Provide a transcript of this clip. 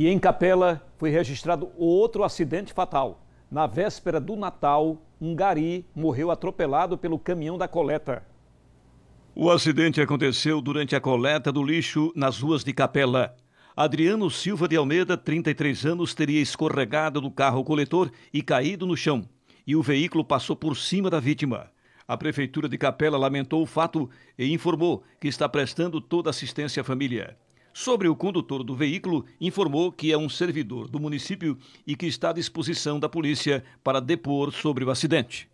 E em Capela foi registrado outro acidente fatal. Na véspera do Natal, um gari morreu atropelado pelo caminhão da coleta. O acidente aconteceu durante a coleta do lixo nas ruas de Capela. Adriano Silva de Almeida, 33 anos, teria escorregado do carro coletor e caído no chão, e o veículo passou por cima da vítima. A Prefeitura de Capela lamentou o fato e informou que está prestando toda assistência à família. Sobre o condutor do veículo, informou que é um servidor do município e que está à disposição da polícia para depor sobre o acidente.